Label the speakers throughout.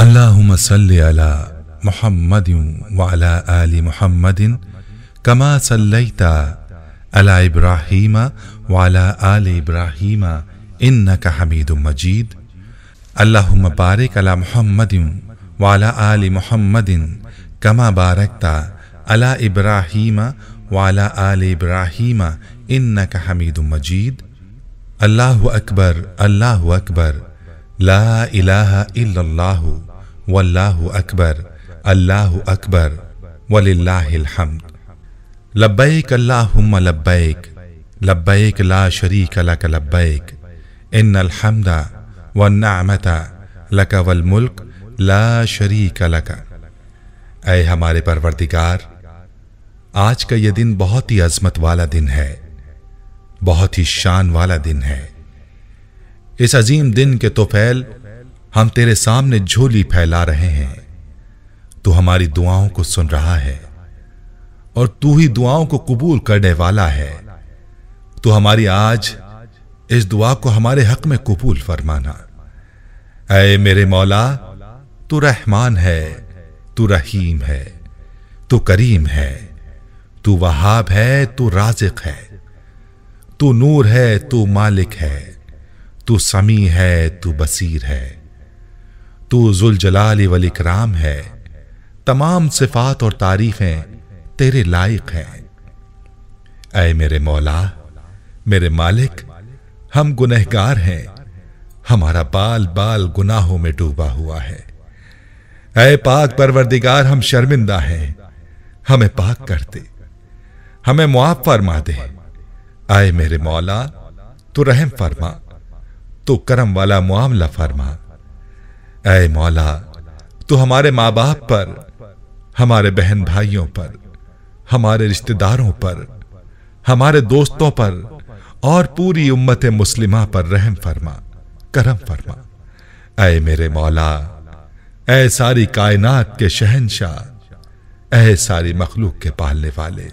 Speaker 1: اللهم صل على محمد وعلى آل محمد كما صليت على إبراهيم وعلى آل إبراهيم إنك حميد مجيد اللهم بارك على محمد وعلى آل محمد كما باركت على إبراهيم وعلى آل إبراهيم إنك حميد مجيد الله أكبر الله أكبر لا إله إلا الله वल्लाहु अकबर अल्लाहु अकबर वलिल्लाहिल्हम्द लब्बैक अल्लाहुम्म लब्बैक लब्बैक ला शरीक लक लब्बैक इन्नल हम्दा वन निअमता लक वल मुल्क ला शरीक लक ऐ हमारे परवरदिगार आज का यह दिन बहुत ही अजमत वाला दिन है बहुत ही शान वाला दिन है इस अजीम दिन के तोफैल हम तेरे सामने झोली फैला रहे हैं तू हमारी दुआओं को सुन रहा है और तू ही दुआओं को कबूल करने वाला है तू हमारी आज इस दुआ को हमारे हक में कबूल फरमाना अय मेरे मौला तू रहमान है तू रहीम है तू करीम है तू वहाब है तू राजिक है तू नूर है तू मालिक है तू समी है तू बसीर है तू जलाल वल इकराम है तमाम सिफात और तारीफें तेरे लायक हैं अय मेरे मौला मेरे मालिक हम गुनहगार हैं हमारा बाल बाल गुनाहों में डूबा हुआ है अय पाक परवरदिगार हम शर्मिंदा हैं हमें पाक कर दे हमें मुआफ फरमा दे आए मेरे मौला तू रहम फरमा तू करम वाला मुआमला फरमा ऐ मौला तो हमारे माँ बाप पर हमारे बहन भाइयों पर हमारे रिश्तेदारों पर हमारे दोस्तों पर और पूरी उम्मत मुस्लिमा पर रहम फरमा करम फरमा ऐ मेरे मौला ऐ सारी कायनात के शहनशाह ऐ सारी मखलूक के पालने वाले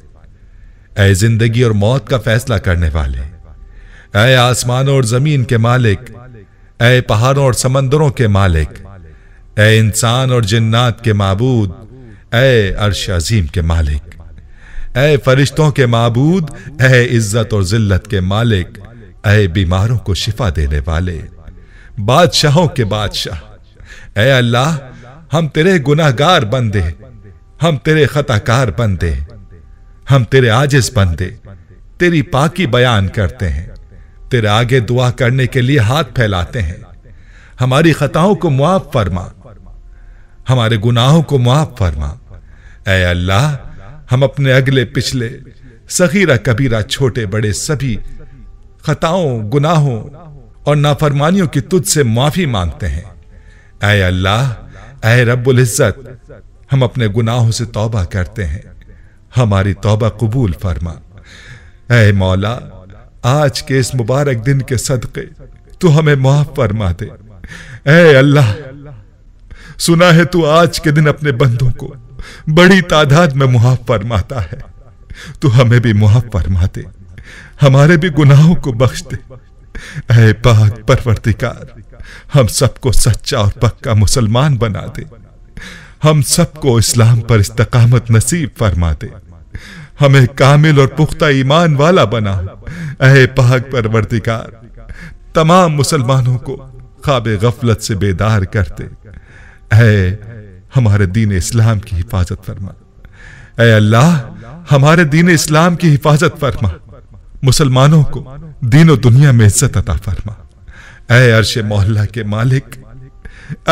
Speaker 1: ऐ जिंदगी और मौत का फैसला करने वाले ऐ आसमान और जमीन के मालिक ए पहाड़ों और समंदरों के मालिक ए इंसान और जिन्नात के मबूद ए अरश अजीम के मालिक ए फरिश्तों के मबूद ए इज्जत और जिल्लत के मालिक ऐ बीमारों को शिफा देने वाले बादशाहों के बादशाह ए अल्लाह हम तेरे गुनाहगार बंदे हम तेरे खताकार बंदे हम तेरे आजिज बंदे तेरी पाकी बयान करते हैं तेरे आगे दुआ करने के लिए हाथ फैलाते हैं हमारी खताओं को मुआफ फरमा हमारे गुनाहों को मुआफ फरमा ए अल्लाह हम अपने अगले पिछले सगीरा कबीरा छोटे बड़े सभी खताओं गुनाहों और नाफरमानियों की तुझसे माफी मांगते हैं ऐ अल्लाह ऐ रब्बुल इज्जत हम अपने गुनाहों से तौबा करते हैं हमारी तौबा कबूल फरमा ऐ मौला आज के इस मुबारक दिन के सदक़े तू हमें माफ फरमा दे अल्लाह सुना है तू आज के दिन अपने बंदों को बड़ी तादाद में मुआफ फरमाता है तू हमें भी मुआफ फरमा दे हमारे भी गुनाहों को बख्श दे अः पाक परवरदिकार हम सबको सच्चा और पक्का मुसलमान बना दे हम सबको इस्लाम पर इस्तकामत नसीब फरमा दे हमें कामिल और पुख्ता ईमान वाला बना अहे पाक परवरदिगार तमाम मुसलमानों को खाब गफलत से बेदार करते अहे हमारे दीन इस्लाम की हिफाजत फरमा ए अल्लाह हमारे दीन इस्लाम की हिफाजत फरमा मुसलमानों को दीनो दुनिया में इज्जत अता फरमा ए अरश मोहल्ला के मालिक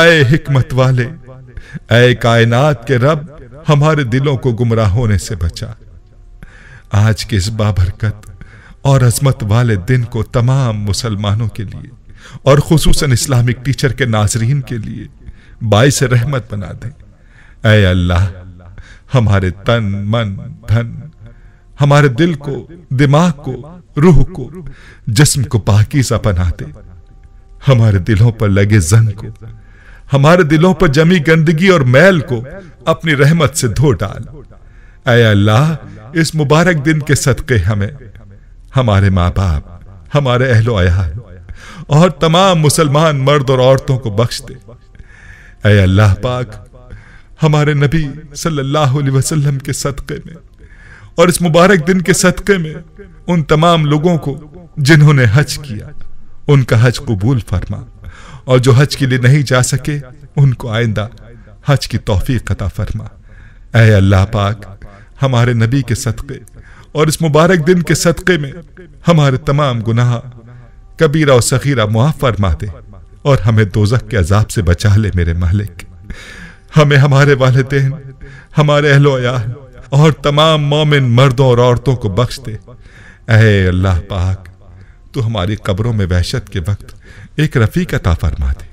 Speaker 1: ए हिकमत वाले अय कायनात के रब हमारे दिलों को गुमराह होने से बचा आज के इस बाबरकत और अजमत वाले दिन को तमाम मुसलमानों के लिए और खसूस इस्लामिक टीचर के नाजरीन के लिए बायस रहमत बना दें ए अल्लाह हमारे तन मन धन हमारे दिल को दिमाग को रूह को जिस्म को पाकिजा बना दे हमारे दिलों पर लगे जंग को हमारे दिलों पर जमी गंदगी और मैल को अपनी रहमत से धो डाल अल्लाह इस मुबारक दिन के सदके हमें हमारे माँ बाप हमारे अहलो आयाल और तमाम मुसलमान मर्द और औरतों को बख्श दे अल्लाह पाक हमारे नबी सल्लल्लाहु अलैहि वसल्लम के सदक़े में और इस मुबारक दिन के सदक़े में उन तमाम लोगों को जिन्होंने हज किया उनका हज कबूल फरमा और जो हज के लिए नहीं जा सके उनको आइंदा हज की तोफ़ी कता फरमा अय अल्लाह पाक हमारे नबी के सदक़े और इस मुबारक दिन के सदक़े में हमारे तमाम गुनाह कबीरा और सगीरा मुआफ़ फरमा दे और हमें दोजख के अजाब से बचा ले मेरे मालिक हमें हमारे वालदेन हमारे अहलो यार और तमाम मोमिन मर्दों और औरतों को बख्श दे अः अल्लाह पाक तू हमारी कब्रों में वहशत के वक्त एक रफ़ी का फरमा दे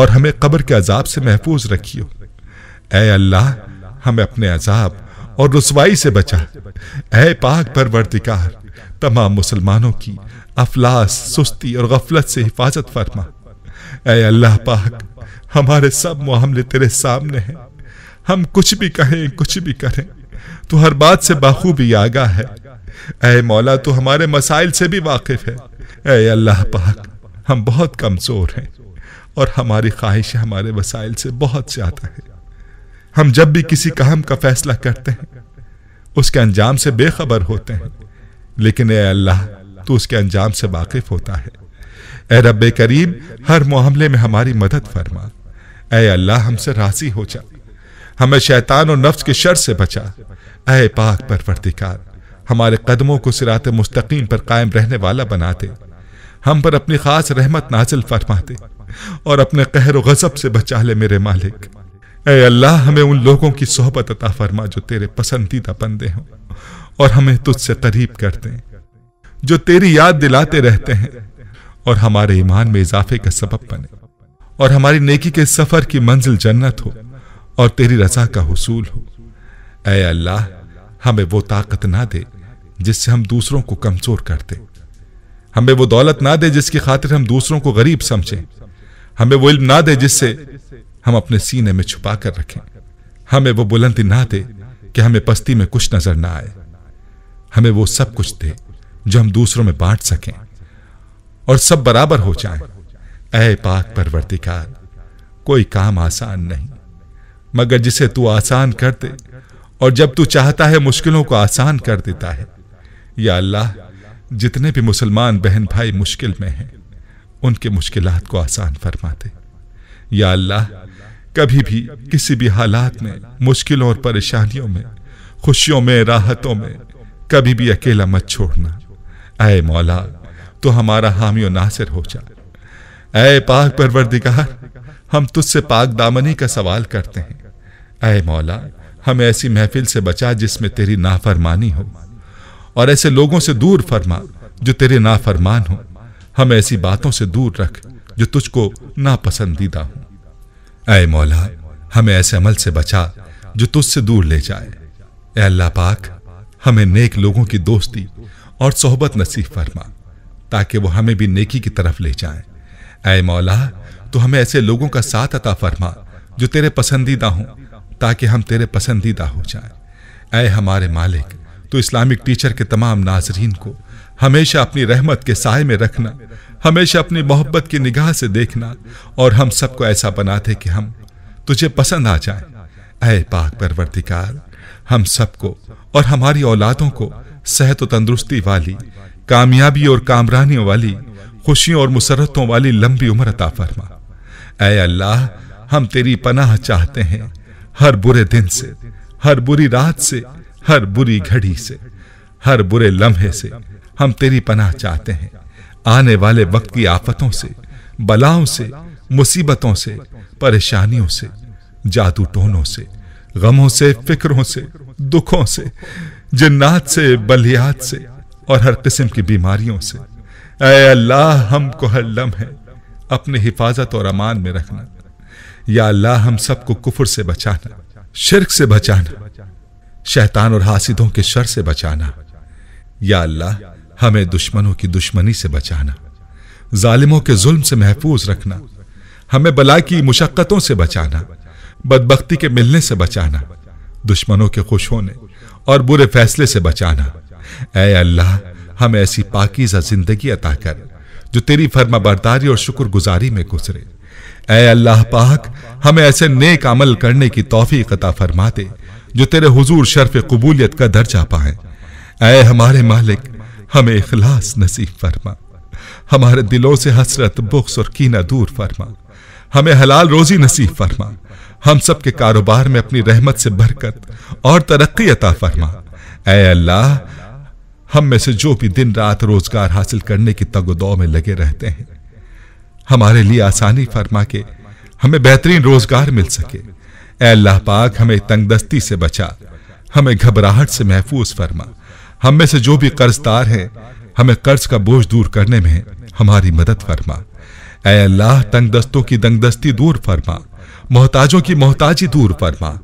Speaker 1: और हमें कब्र के अजाब से महफूज रखियो ए अल्लाह हमें अपने अजाब और रसवाई से बचा ऐ पाक परवरदिगार तमाम मुसलमानों की अफलास सुस्ती और गफलत से हिफाजत फरमा ऐ अल्लाह पाक हमारे सब मामले तेरे सामने हैं हम कुछ भी कहें कुछ भी करें तो हर बात से बाखूबी आगा है ऐ मौला तो हमारे मसाइल से भी वाकिफ है ऐ अल्लाह पाक हम बहुत कमज़ोर हैं और हमारी ख्वाहिश हमारे वसाइल से बहुत ज़्यादा है हम जब भी किसी कहम का फैसला करते हैं उसके अंजाम से बेखबर होते हैं लेकिन ए अल्लाह तो उसके अंजाम से वाकिफ होता है ए रब करीम हर मामले में हमारी मदद फरमा ए अल्लाह हमसे राजी हो जा हमें शैतान और नफ्स के शर से बचा ए पाक पर परवरदिकार हमारे कदमों को सिरात मुस्तकीम पर कायम रहने वाला बना दे हम पर अपनी खास रहमत नाजिल फरमा दे और अपने कहर गजब से बचा ले मेरे मालिक ए अल्लाह हमें उन लोगों की सोहबत अता फरमा जो तेरे पसंदीदा बंदे हों और हमें तुझसे करीब करते हैं जो तेरी याद दिलाते रहते हैं और हमारे ईमान में इजाफे का सबब बने और हमारी नेकी के सफर की मंजिल जन्नत हो और तेरी रजा का हसूल हो ए अल्लाह हमें वो ताकत ना दे जिससे हम दूसरों को कमजोर कर दे हमें वो दौलत ना दे जिसकी खातिर हम दूसरों को गरीब समझें हमें वो इल्म ना दे जिससे हम अपने सीने में छुपा कर रखें हमें वो बुलंदी ना दे कि हमें पस्ती में कुछ नजर ना आए हमें वो सब कुछ दे जो हम दूसरों में बांट सकें और सब बराबर हो जाएं। ऐ पाक परवर्तिकार कोई काम आसान नहीं मगर जिसे तू आसान कर दे और जब तू चाहता है मुश्किलों को आसान कर देता है या अल्लाह जितने भी मुसलमान बहन भाई मुश्किल में हैं उनके मुश्किलात को आसान फरमा दे या अल्लाह कभी भी किसी भी हालात में मुश्किलों और परेशानियों में खुशियों में राहतों में कभी भी अकेला मत छोड़ना अय मौला तो हमारा और नासिर हो जा अय पाक परवरदिगार हम तुझसे पाक दामनी का सवाल करते हैं अय मौला हमें ऐसी महफिल से बचा जिसमें तेरी नाफरमानी हो और ऐसे लोगों से दूर फरमा जो तेरे नाफरमान हो हमें ऐसी बातों से दूर रख जो तुझको नापसंदीदा हो ऐ मौला हमें ऐसे अमल से बचा जो तुझसे दूर ले जाए ए अल्लाह पाक हमें नेक लोगों की दोस्ती और सोहबत नसीब फरमा ताकि वो हमें भी नेकी की तरफ ले जाएं। ऐ मौला तो हमें ऐसे लोगों का साथ अता फरमा जो तेरे पसंदीदा हों ताकि हम तेरे पसंदीदा हो जाएं। ऐ हमारे मालिक तो इस्लामिक टीचर के तमाम नाजरीन को हमेशा अपनी रहमत के साय में रखना हमेशा अपनी मोहब्बत की निगाह से देखना और हम सबको ऐसा बनाते कि हम तुझे पसंद आ जाए अय पाक परवरदिकार हम सबको और हमारी औलादों को सेहत व तंदुरुस्ती वाली कामयाबी और कामरानियों वाली खुशियों और मुसरतों वाली लंबी उम्र अता फरमा अय अल्लाह हम तेरी पनाह चाहते हैं हर बुरे दिन से हर बुरी रात से हर बुरी घड़ी से हर बुरे लम्हे से हम तेरी पनाह चाहते हैं आने वाले वक्त की आफतों से बलाओं से मुसीबतों से परेशानियों से जादू टोनों से गमों से फिक्रों से दुखों से जिन्नात से बलियात से और हर किस्म की बीमारियों से अय अल्लाह हमको हर लम्हे अपने हिफाजत और अमान में रखना या अल्लाह हम सबको कुफर से बचाना शिरक से बचाना शैतान और हासिदों के शर से बचाना या अल्लाह हमें दुश्मनों की दुश्मनी से बचाना जालिमों के जुल्म से महफूज रखना हमें बला की मुशक्क़तों से बचाना बदबख्ती के मिलने से बचाना दुश्मनों के खुश होने और बुरे फैसले से बचाना ए अल्लाह हम ऐसी पाकिजा जिंदगी अता कर जो तेरी फर्मा बरदारी और शुक्रगुजारी में गुजरे ए अल्लाह पाक हमें ऐसे नेक अमल करने की तोफ़ी कता फरमा दे जो तेरे हुजूर शर्फ कबूलियत का दर्जा पाए ए हमारे मालिक हमें इखलास नसीब फरमा हमारे दिलों से हसरत बुख्स और कीना दूर फरमा हमें हलाल रोजी नसीब फरमा हम सब के कारोबार में अपनी रहमत से बरकत और तरक्की अता फरमा ए अल्लाह हम में से जो भी दिन रात रोजगार हासिल करने की तगोदो में लगे रहते हैं हमारे लिए आसानी फरमा के हमें बेहतरीन रोजगार मिल सके ए अल्लाह पाक हमें तंगदस्ती से बचा हमें घबराहट से महफूज फरमा हम में से जो भी कर्जदार हैं हमें कर्ज का बोझ दूर करने में हमारी मदद फरमा ए अल्लाह तंग दस्तों की दस्ती दूर फरमा मोहताजों की मोहताजी दूर फरमा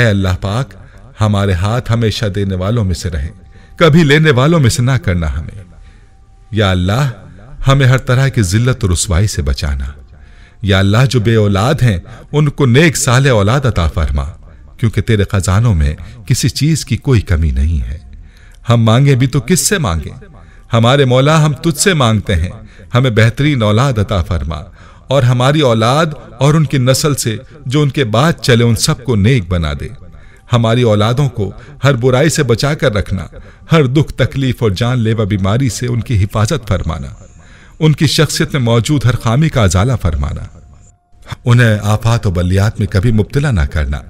Speaker 1: ए अल्लाह पाक हमारे हाथ हमेशा देने वालों में से रहे कभी लेने वालों में से ना करना हमें या अल्लाह हमें हर तरह की जिल्लत और रसवाई से बचाना या अल्लाह जो बे औलाद हैं उनको नेक साल औलाद अता फरमा क्योंकि तेरे खजानों में किसी चीज की कोई कमी नहीं है हम मांगे भी तो किससे मांगे हमारे मौला हम तुझसे मांगते हैं हमें बेहतरीन औलाद अता फरमा और हमारी औलाद और उनकी नस्ल से जो उनके बाद चले उन सबको नेक बना दे हमारी औलादों को हर बुराई से बचा कर रखना हर दुख तकलीफ और जानलेवा बीमारी से उनकी हिफाजत फरमाना उनकी शख्सियत में मौजूद हर खामी का अजाला फरमाना उन्हें आफात और बलियात में कभी मुब्तला ना करना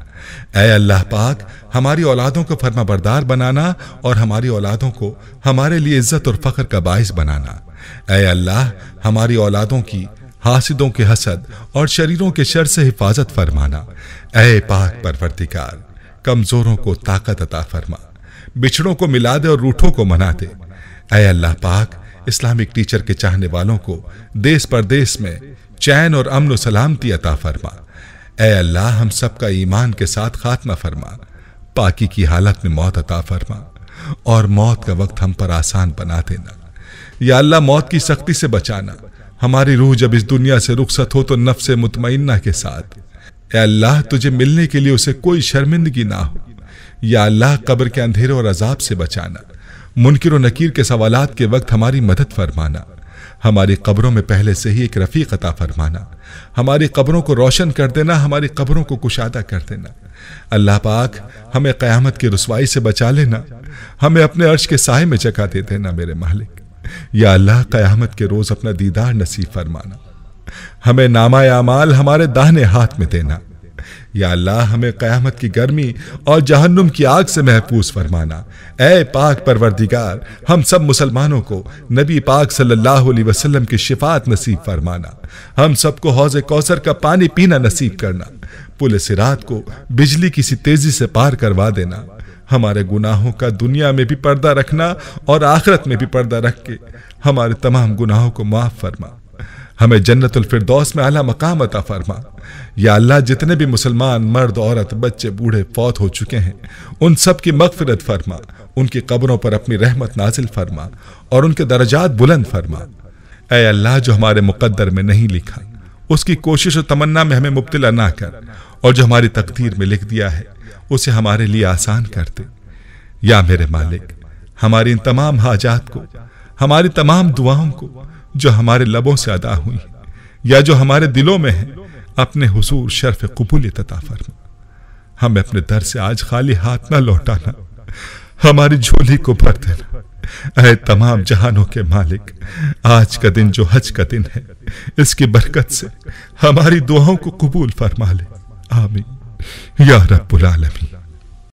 Speaker 1: ए अल्लाह पाक हमारी औलादों को फर्मा बरदार बनाना और हमारी औलादों को हमारे लिए इज्जत और फख्र का बायस बनाना ए अल्लाह हमारी औलादों की हासिदों के हसद और शरीरों के शर से हिफाजत फरमाना ए पाक परवरतिकार कमजोरों को ताकत अता फरमा बिछड़ों को मिला दे और रूठों को मना दे ए अल्लाह पाक इस्लामिक टीचर के चाहने वालों को देश परदेश में चैन और अमन व सलामती अता फरमा ए अल्लाह हम सब का ईमान के साथ खात्मा फरमा पाकि की हालत में मौत अता फरमा और मौत का वक्त हम पर आसान बना देना या अल्लाह मौत की सख्ती से बचाना हमारी रूह जब इस दुनिया से रुखसत हो तो नफ्स मुतमना के साथ ए अल्लाह तुझे मिलने के लिए उसे कोई शर्मिंदगी ना हो या अल्लाह कब्र के अंधेरे और अजाब से बचाना मुनकर नकीर के सवालात के वक्त हमारी मदद फरमाना हमारी कब्रों में पहले से ही एक रफ़ी अता फरमाना हमारी कब्रों को रोशन कर देना हमारी कब्रों को कुशादा कर देना अल्लाह पाक हमें क़यामत की रसवाई से बचा लेना हमें अपने अर्श के साय में जगह दे देना मेरे मालिक या अल्लाह क़यामत के रोज़ अपना दीदार नसीब फरमाना हमें नामा अमाल हमारे दाहने हाथ में देना या अल्लाह हमें क़यामत की गर्मी और जहन्नुम की आग से महफूज फरमाना ए पाक परवरदिगार हम सब मुसलमानों को नबी पाक सल्लल्लाहु अलैहि वसल्लम की शिफात नसीब फरमाना हम सबको हौज कौसर का पानी पीना नसीब करना पुल सिरात को बिजली किसी तेजी से पार करवा देना हमारे गुनाहों का दुनिया में भी पर्दा रखना और आखरत में भी पर्दा रख के हमारे तमाम गुनाहों को माफ़ फरमा हमें जन्नतफरदौस में अला मकाम अता फरमा या अल्लाह जितने भी मुसलमान मर्द औरत बच्चे बूढ़े फौत हो चुके हैं उन सब की मगफरत फरमा उनकी कब्रों पर अपनी रहमत नाजिल फरमा और उनके दर्जात बुलंद फरमा ए अल्लाह जो हमारे मुकद्दर में नहीं लिखा उसकी कोशिश और तमन्ना में हमें मुबतला ना कर और जो हमारी तकदीर में लिख दिया है उसे हमारे लिए आसान कर दे या मेरे मालिक हमारी इन तमाम हाजात को हमारी तमाम दुआओं को जो हमारे लबों से अदा हुई या जो हमारे दिलों में है अपने हुसूर शर्फ कबूल तता फरमा हमें अपने दर से आज खाली हाथ ना लौटाना हमारी झोली को भर देना अरे तमाम जहानों के मालिक आज का दिन जो हज का दिन है इसकी बरकत से हमारी दुआओं को कबूल फरमा ले आमीन या रब्बुल आलमीन